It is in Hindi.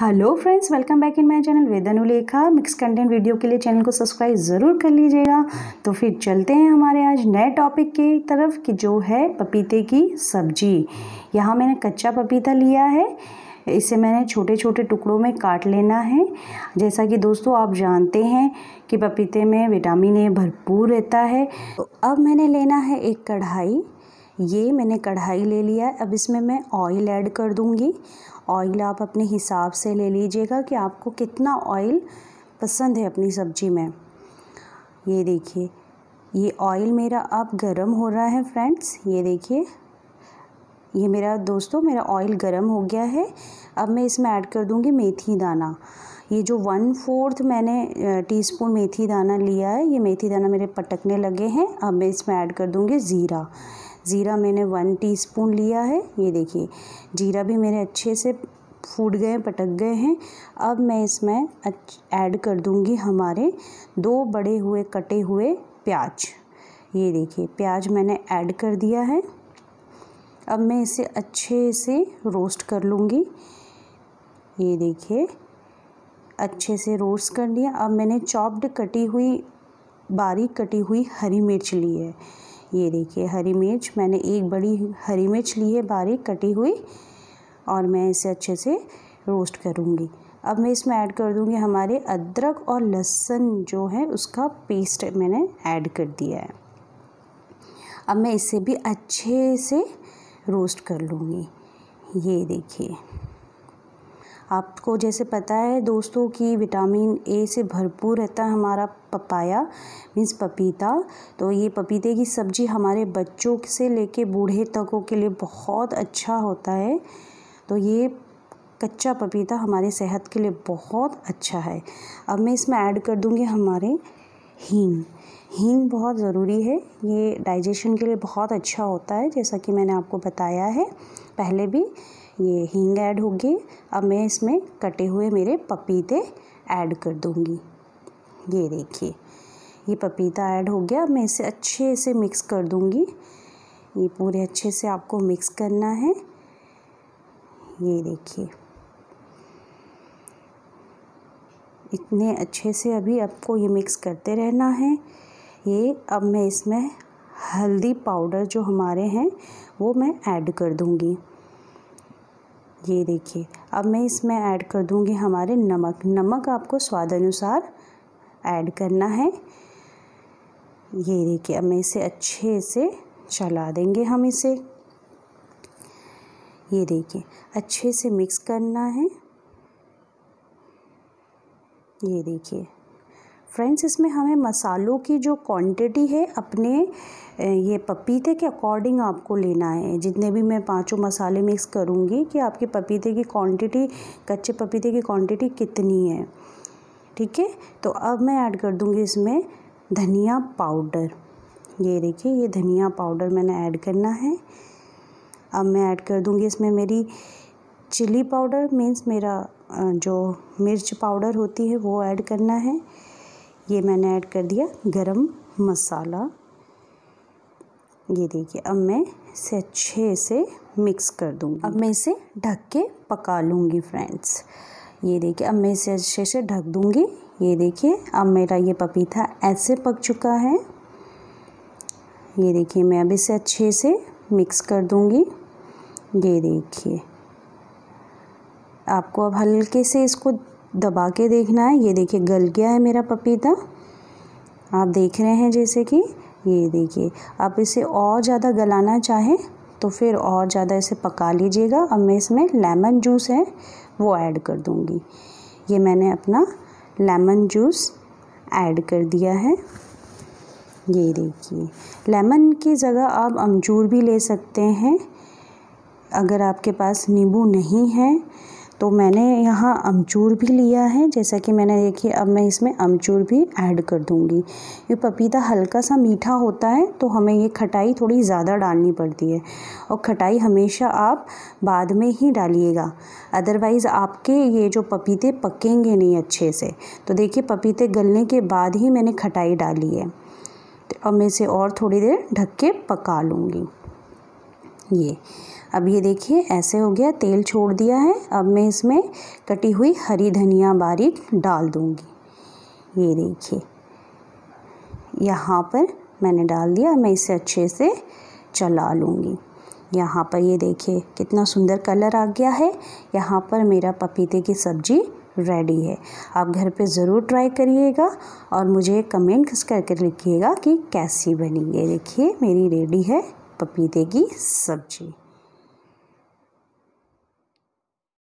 hello friends welcome back in my channel Vedanulekha mix content video के लिए चैनल को सब्सक्राइब ज़रूर कर लीजिएगा तो फिर चलते हैं हमारे आज नए टॉपिक की तरफ कि जो है पपीते की सब्जी यहाँ मैंने कच्चा पपीता लिया है इसे मैंने छोटे छोटे टुकड़ों में काट लेना है जैसा कि दोस्तों आप जानते हैं कि पपीते में विटामिन ए भरपूर रहता है तो अब मैंने लेना है एक कढ़ाई ये मैंने कढ़ाई ले लिया है अब इसमें मैं ऑयल ऐड कर दूँगी ऑयल आप अपने हिसाब से ले लीजिएगा कि आपको कितना ऑयल पसंद है अपनी सब्ज़ी में ये देखिए ये ऑयल मेरा अब गर्म हो रहा है फ्रेंड्स ये देखिए ये मेरा दोस्तों मेरा ऑयल गर्म हो गया है अब मैं इसमें ऐड कर दूँगी मेथी दाना ये जो वन फोर्थ मैंने टीस्पून मेथी दाना लिया है ये मेथी दाना मेरे पटकने लगे हैं अब मैं इसमें ऐड कर दूँगी ज़ीरा ज़ीरा मैंने वन टीस्पून लिया है ये देखिए जीरा भी मेरे अच्छे से फूट गए पटक गए हैं अब मैं इसमें ऐड कर दूंगी हमारे दो बड़े हुए कटे हुए प्याज ये देखिए प्याज मैंने ऐड कर दिया है अब मैं इसे अच्छे से रोस्ट कर लूँगी ये देखिए अच्छे से रोस्ट कर लिया अब मैंने चॉप्ड कटी हुई बारीक कटी हुई हरी मिर्च ली है ये देखिए हरी मिर्च मैंने एक बड़ी हरी मिर्च ली है बारीक कटी हुई और मैं इसे अच्छे से रोस्ट करूँगी अब मैं इसमें ऐड कर दूँगी हमारे अदरक और लहसुन जो है उसका पेस्ट मैंने ऐड कर दिया है अब मैं इसे भी अच्छे से रोस्ट कर लूँगी ये देखिए आपको जैसे पता है दोस्तों कि विटामिन ए से भरपूर रहता है हमारा पपाया मीन्स पपीता तो ये पपीते की सब्ज़ी हमारे बच्चों से लेके बूढ़े तकों के लिए बहुत अच्छा होता है तो ये कच्चा पपीता हमारे सेहत के लिए बहुत अच्छा है अब मैं इसमें ऐड कर दूँगी हमारे हींग हींग बहुत ज़रूरी है ये डाइजेशन के लिए बहुत अच्छा होता है जैसा कि मैंने आपको बताया है पहले भी ये हींग ऐड होगी अब मैं इसमें कटे हुए मेरे पपीते ऐड कर दूँगी ये देखिए ये पपीता ऐड हो गया मैं इसे अच्छे से मिक्स कर दूँगी ये पूरे अच्छे से आपको मिक्स करना है ये देखिए इतने अच्छे से अभी आपको ये मिक्स करते रहना है ये अब मैं इसमें हल्दी पाउडर जो हमारे हैं वो मैं ऐड कर दूँगी ये देखिए अब मैं इसमें ऐड कर दूँगी हमारे नमक नमक आपको स्वाद अनुसार ऐड करना है ये देखिए अब मैं इसे अच्छे से चला देंगे हम इसे ये देखिए अच्छे से मिक्स करना है ये देखिए फ्रेंड्स इसमें हमें मसालों की जो क्वांटिटी है अपने ये पपीते के अकॉर्डिंग आपको लेना है जितने भी मैं पांचों मसाले मिक्स करूँगी कि आपके पपीते की क्वांटिटी कच्चे पपीते की क्वांटिटी कितनी है ठीक है तो अब मैं ऐड कर दूँगी इसमें धनिया पाउडर ये देखिए ये धनिया पाउडर मैंने ऐड करना है अब मैं ऐड कर दूँगी इसमें मेरी चिली पाउडर मीन्स मेरा जो मिर्च पाउडर होती है वो ऐड करना है ये मैंने ऐड कर दिया गरम मसाला ये देखिए अब मैं इसे अच्छे से मिक्स कर दूँगी अब मैं इसे ढक के पका लूँगी फ्रेंड्स ये देखिए अब मैं इसे अच्छे से ढक दूँगी ये देखिए अब मेरा ये पपीता ऐसे पक चुका है ये देखिए मैं अब इसे अच्छे से मिक्स कर दूँगी ये देखिए आपको अब हल्के से इसको दबा के देखना है ये देखिए गल गया है मेरा पपीता आप देख रहे हैं जैसे कि ये देखिए आप इसे और ज़्यादा गलाना चाहें तो फिर और ज़्यादा इसे पका लीजिएगा अब मैं इसमें लेमन जूस है वो ऐड कर दूँगी ये मैंने अपना लेमन जूस ऐड कर दिया है ये देखिए लेमन की जगह आप अमचूर भी ले सकते हैं अगर आपके पास नींबू नहीं है तो मैंने यहाँ अमचूर भी लिया है जैसा कि मैंने देखिए अब मैं इसमें अमचूर भी ऐड कर दूँगी ये पपीता हल्का सा मीठा होता है तो हमें ये खटाई थोड़ी ज़्यादा डालनी पड़ती है और खटाई हमेशा आप बाद में ही डालिएगा अदरवाइज़ आपके ये जो पपीते पकेंगे नहीं अच्छे से तो देखिए पपीते गलने के बाद ही मैंने खटाई डाली है तो अब मैं इसे और थोड़ी देर ढक के पका लूँगी ये अब ये देखिए ऐसे हो गया तेल छोड़ दिया है अब मैं इसमें कटी हुई हरी धनिया बारीक डाल दूँगी ये देखिए यहाँ पर मैंने डाल दिया मैं इसे अच्छे से चला लूँगी यहाँ पर ये देखिए कितना सुंदर कलर आ गया है यहाँ पर मेरा पपीते की सब्ज़ी रेडी है आप घर पे ज़रूर ट्राई करिएगा और मुझे कमेंट करके लिखिएगा कि कैसी बनी ये देखिए मेरी रेडी है पपीते की सब्ज़ी